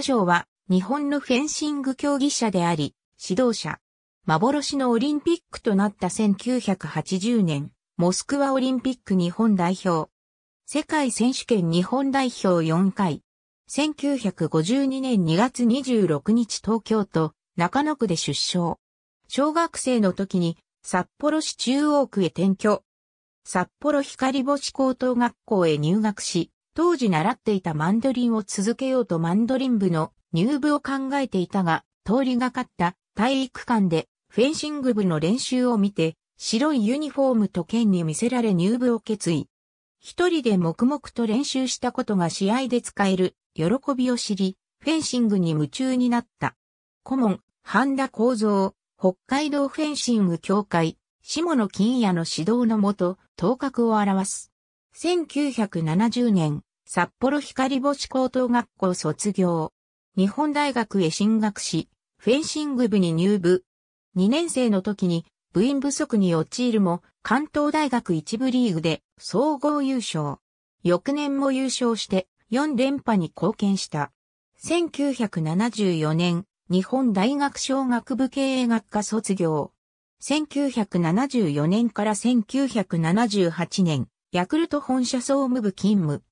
田賞は、日本のフェンシング競技者であり、指導者。幻のオリンピックとなった1980年、モスクワオリンピック日本代表。世界選手権日本代表4回。1952年2月26日東京都中野区で出生。小学生の時に札幌市中央区へ転居。札幌光星高等学校へ入学し、当時習っていたマンドリンを続けようとマンドリン部の入部を考えていたが、通りがかった体育館でフェンシング部の練習を見て、白いユニフォームと剣に見せられ入部を決意。一人で黙々と練習したことが試合で使える喜びを知り、フェンシングに夢中になった。顧問、半田幸三、北海道フェンシング協会、下野金也の指導のもと、頭角を表す。1970年、札幌光星高等学校卒業。日本大学へ進学し、フェンシング部に入部。2年生の時に部員不足に陥るも、関東大学一部リーグで総合優勝。翌年も優勝して4連覇に貢献した。1974年、日本大学小学部経営学科卒業。1974年から1978年、ヤクルト本社総務部勤務。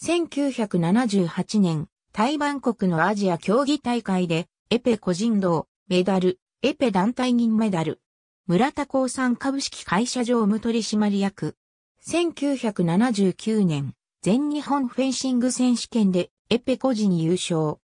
1978年、台湾国のアジア競技大会で、エペ個人道、メダル、エペ団体銀メダル。村田興産株式会社常務取締役。1979年、全日本フェンシング選手権で、エペ個人優勝。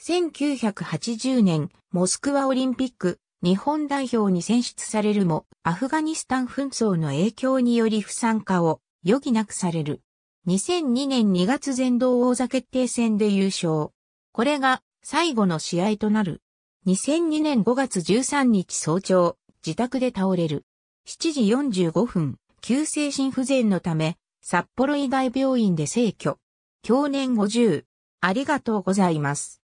1980年、モスクワオリンピック、日本代表に選出されるも、アフガニスタン紛争の影響により不参加を余儀なくされる。2002年2月全道王座決定戦で優勝。これが最後の試合となる。2002年5月13日早朝、自宅で倒れる。7時45分、急性心不全のため、札幌医大病院で逝去。去年50。ありがとうございます。